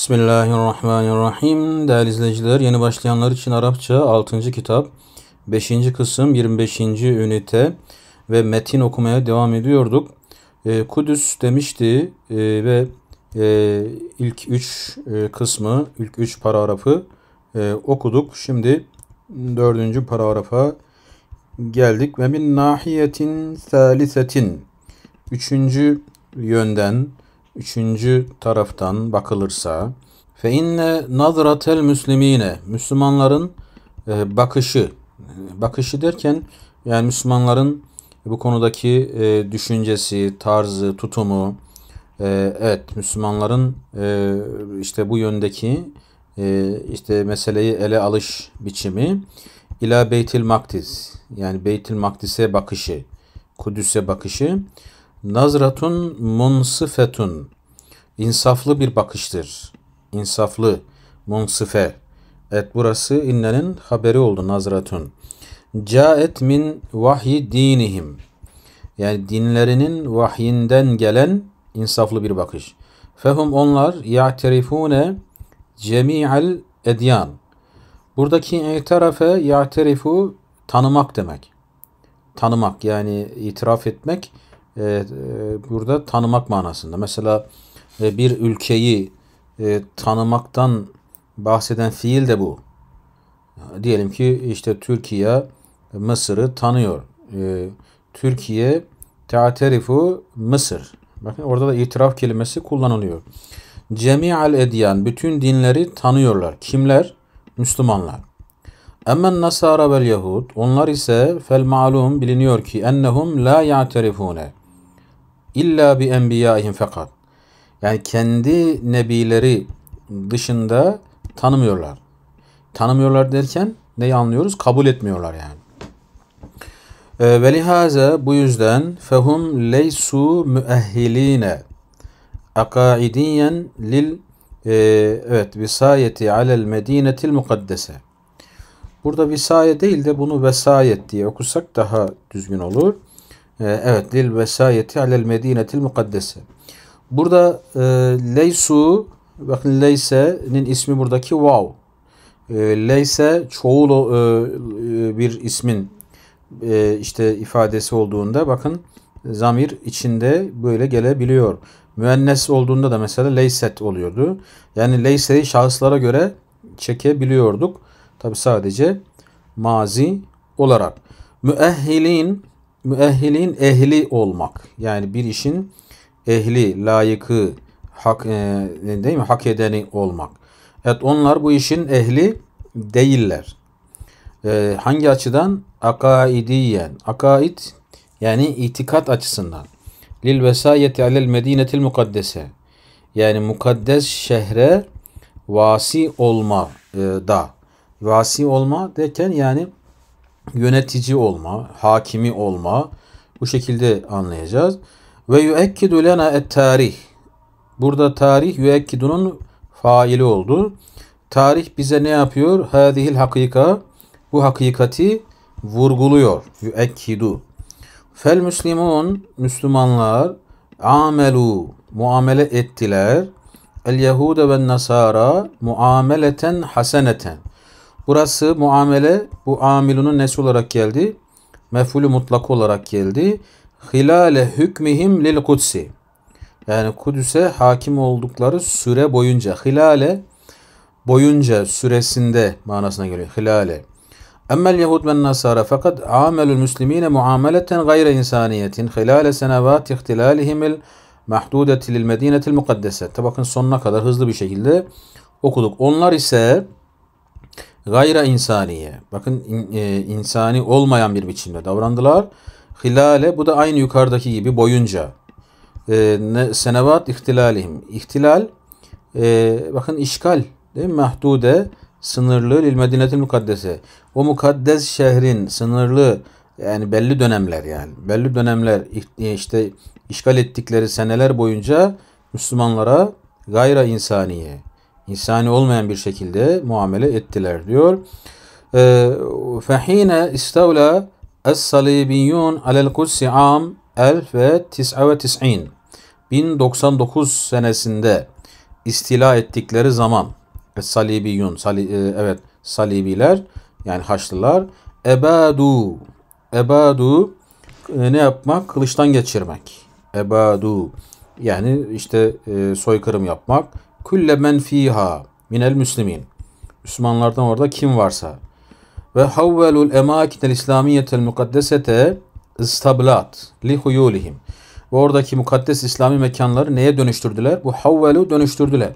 Bismillahirrahmanirrahim. Değerli izleyiciler, yeni başlayanlar için Arapça 6. kitap, 5. kısım, 25. ünite ve metin okumaya devam ediyorduk. E, Kudüs demişti e, ve e, ilk 3 e, kısmı, ilk 3 paragrafı e, okuduk. Şimdi 4. paragrafa geldik. Ve min nahiyetin salisetin. 3. yönden, üçüncü taraftan bakılırsa fe inne nazratel müslimine Müslümanların e, bakışı bakışı derken yani Müslümanların bu konudaki e, düşüncesi, tarzı, tutumu e, evet Müslümanların e, işte bu yöndeki işte meseleyi ele alış biçimi ila Beytil Makdis yani Beytil Makdis'e bakışı, Kudüs'e bakışı Nazratun munsifetun. İnsaflı bir bakıştır. İnsaflı, munsife. Evet burası innenin haberi oldu nazratun. Caet min vahyi dinihim. Yani dinlerinin vahyinden gelen insaflı bir bakış. Fehum onlar ya'terifune cemi'al edyan. Buradaki itirafe ya'terifu tanımak demek. Tanımak yani itiraf etmek e, e, burada tanımak manasında. Mesela e, bir ülkeyi e, tanımaktan bahseden fiil de bu. Diyelim ki işte Türkiye Mısır'ı tanıyor. E, Türkiye teaterifu Mısır. Bakın orada da itiraf kelimesi kullanılıyor. Cemi'al edyan bütün dinleri tanıyorlar. Kimler? Müslümanlar. Emmen nasara vel yahud onlar ise fel malum biliniyor ki ennehum la ya'terifune. İlla bi enbiyaihim fakat. Yani kendi nebileri dışında tanımıyorlar. Tanımıyorlar derken neyi anlıyoruz? Kabul etmiyorlar yani. Ee, Ve lihaze bu yüzden fehum leysu müehhiline akaidiyen lil e, evet visayeti alel medinetil mukaddese. Burada visaye değil de bunu vesayet diye okusak daha düzgün olur. Ee, evet lil vesayeti alel medinetil mukaddese. Burada e, leysu bakın leyse'nin ismi buradaki vav. E, leyse çoğul e, bir ismin e, işte ifadesi olduğunda bakın zamir içinde böyle gelebiliyor. Müennes olduğunda da mesela leyset oluyordu. Yani leyseyi şahıslara göre çekebiliyorduk. Tabi sadece mazi olarak. Müehhilin müehhilin ehli olmak. Yani bir işin ehli, layıkı, hak, e, değil mi? hak edeni olmak. Evet onlar bu işin ehli değiller. E, hangi açıdan? Akaidiyen. Akaid yani itikat açısından. Lil vesayeti alel medinetil mukaddese. Yani mukaddes şehre vasi olma e, da. Vasi olma derken yani yönetici olma, hakimi olma bu şekilde anlayacağız. Ve yüekkidu lena et tarih. Burada tarih yüekkidunun faili oldu. Tarih bize ne yapıyor? Hadihil hakika. Bu hakikati vurguluyor. Yüekkidu. Fel müslimun, Müslümanlar amelu, muamele ettiler. El Yahude ve Nasara muameleten haseneten. Burası muamele bu amilunun nesi olarak geldi? Mefulü mutlak olarak geldi. Hilale hükmihim lil kudsi. Yani Kudüs'e hakim oldukları süre boyunca. Hilale boyunca süresinde manasına geliyor. Hilale. Emmel Yahud ve Nasara fakat amelül müslimine muameleten gayre insaniyetin hilale senevat ihtilalihimil mahdudeti lil medinetil mukaddese. Tabakın sonuna kadar hızlı bir şekilde okuduk. Onlar ise gayra insaniye. Bakın in, e, insani olmayan bir biçimde davrandılar. Hilale bu da aynı yukarıdaki gibi boyunca. E, senevat ihtilalihim. İhtilal e, bakın işgal değil mi? Mahdude sınırlı lil medinetil mukaddese. O mukaddes şehrin sınırlı yani belli dönemler yani. Belli dönemler e, işte işgal ettikleri seneler boyunca Müslümanlara gayra insaniye insani olmayan bir şekilde muamele ettiler diyor. Ee, Fahine istavla es-salibiyun alel kudsi am 1099 1099 senesinde istila ettikleri zaman Salibiyun, sali, e, evet Salibiler yani Haçlılar Ebadu Ebadu e, ne yapmak? Kılıçtan geçirmek. Ebadu yani işte e, soykırım yapmak Külle men fiha minel müslimin. Müslümanlardan orada kim varsa. Ve havvelul emakinel İslamiyetel mukaddesete istablat li huyulihim. Ve oradaki mukaddes İslami mekanları neye dönüştürdüler? Bu havvelu dönüştürdüler.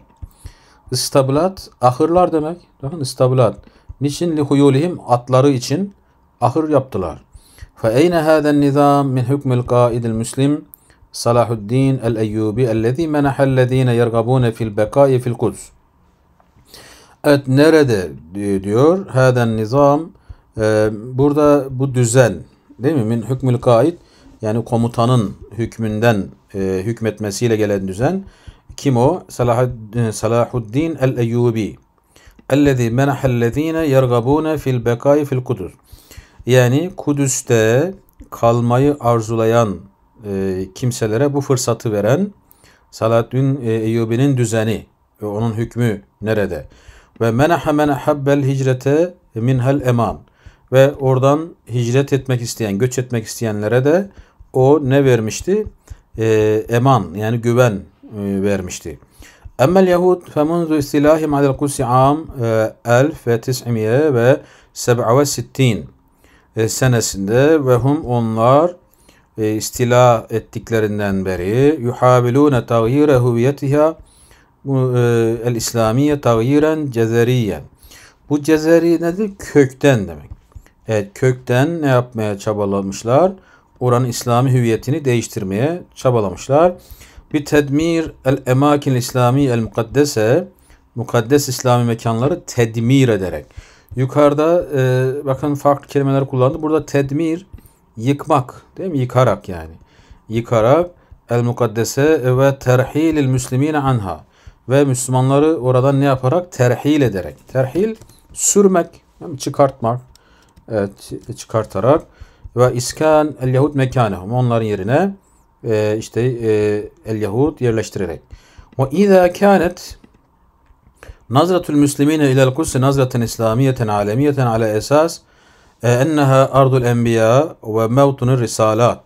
İstablat ahırlar demek. Bakın istablat. Niçin li huyulihim atları için ahır yaptılar. Fe eyne haden nizam min hükmül kaidil müslim. صلاح الدين الأيوبي الذي منح الذين يرغبون في البقاء في القدس Evet nerede e, diyor Haden nizam e, burada bu düzen değil mi? Min hükmül kaid yani komutanın hükmünden e, hükmetmesiyle gelen düzen kim o? Salah, e, Salahuddin el-Eyyubi ellezî menahellezîne yergabûne fil bekâi fil kudüs yani Kudüs'te kalmayı arzulayan e, kimselere bu fırsatı veren Salatün e, Eyyubi'nin düzeni ve onun hükmü nerede? Ve menaha menahabbel hicrete minhel eman ve oradan hicret etmek isteyen, göç etmek isteyenlere de o ne vermişti? E, eman yani güven e, vermişti. Emmel Yahud femunzu istilahim alel kusi am 1967 e, ve sittin e, senesinde ve hum onlar e, istila ettiklerinden beri yuhabilune tagyire huviyetiha e, el İslamiye tagyiren cezeriyen. Bu cezeri nedir? Kökten demek. Evet kökten ne yapmaya çabalamışlar? Oranın İslami hüviyetini değiştirmeye çabalamışlar. Bir tedmir el emakin İslami el mukaddese mukaddes İslami mekanları tedmir ederek. Yukarıda e, bakın farklı kelimeler kullandı. Burada tedmir yıkmak değil mi? Yıkarak yani. Yıkarak el mukaddese ve terhilil müslimine anha ve Müslümanları oradan ne yaparak? Terhil ederek. Terhil sürmek, çıkartmak. Evet, çıkartarak ve iskan el Yahud mekanehum. Onların yerine e, işte e, el Yahud yerleştirerek. Ve izâ kânet nazratül müslimine ilel kudsi nazraten İslamiyeten alemiyeten ala esas e, enneha ardul enbiya ve mevtunur risalat.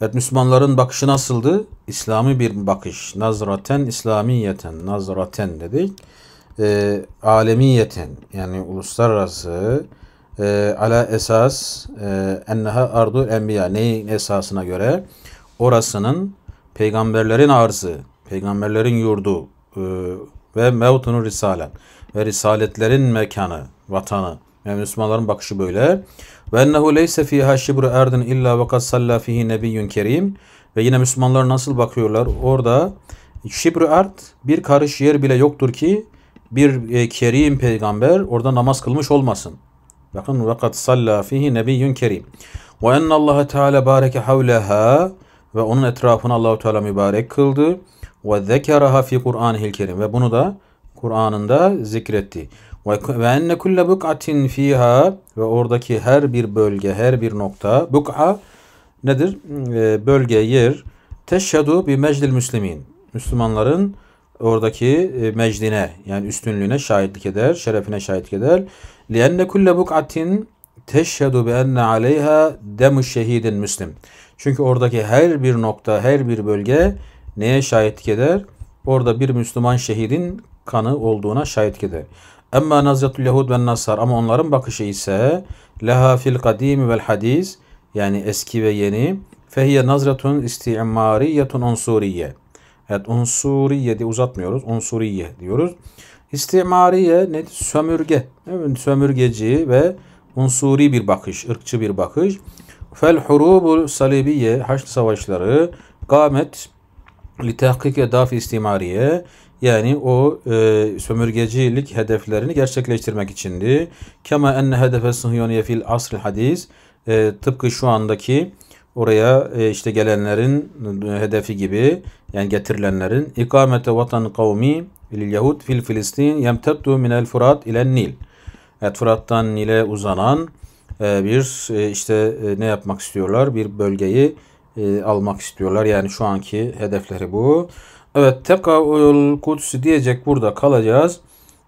Evet Müslümanların bakışı nasıldı? İslami bir bakış. Nazraten, İslamiyeten, nazraten dedik. E, alemiyeten yani uluslararası e, ala esas e, enneha ardu enbiya neyin esasına göre orasının peygamberlerin arzı, peygamberlerin yurdu e, ve mevtunu risalen ve risaletlerin mekanı, vatanı yani Müslümanların bakışı böyle. Ve ennehu leyse fiha şibru erdin illa ve kad salla fihi nebiyyun kerim. Ve yine Müslümanlar nasıl bakıyorlar? Orada şibru erd bir karış yer bile yoktur ki bir e, kerim peygamber orada namaz kılmış olmasın. Bakın ve kad salla fihi nebiyyun kerim. Ve enne Allah Teala bareke havleha ve onun etrafını Allahu Teala mübarek kıldı. Ve zekeraha fi Kur'anihil kerim ve bunu da Kur'an'ında zikretti. Ve enne kulle buk'atin fiha ve oradaki her bir bölge, her bir nokta buk'a nedir? Hmm, e, bölge, yer teşhedü bi mecdil müslimin. Müslümanların oradaki e, mecdine yani üstünlüğüne şahitlik eder, şerefine şahitlik eder. Lienne kulle buk'atin teşhedü bi enne aleyha demu şehidin müslim. Çünkü oradaki her bir nokta, her bir bölge neye şahitlik eder? Orada bir Müslüman şehidin kanı olduğuna şahitlik eder. Emma nazyatul yahud ve nasar ama onların bakışı ise leha fil kadim vel hadis yani eski ve yeni fehiye nazretun istimariyetun unsuriye. Evet unsuriye diye uzatmıyoruz. Unsuriye diyoruz. İstimariye ne? Sömürge. Evet, sömürgeci ve unsuri bir bakış, ırkçı bir bakış. Fel hurubul salibiye Haçlı savaşları gamet li tahkik edafi istimariye yani o e, sömürgecilik hedeflerini gerçekleştirmek içindi. Kema enne hedefe sıhyoniye fil asr hadis. E, tıpkı şu andaki oraya e, işte gelenlerin e, hedefi gibi yani getirilenlerin ikamete vatan kavmi lil yahud fil filistin yemtettu minel furat ile nil. Evet Fırat'tan Nil'e uzanan e, bir e, işte e, ne yapmak istiyorlar? Bir bölgeyi e, almak istiyorlar. Yani şu anki hedefleri bu. Evet tekavül kutsi diyecek burada kalacağız.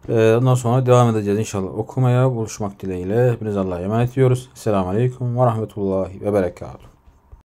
Ee, ondan sonra devam edeceğiz inşallah okumaya buluşmak dileğiyle. Hepiniz Allah'a emanet ediyoruz. Selamun Aleyküm ve Rahmetullahi ve Berekatuhu.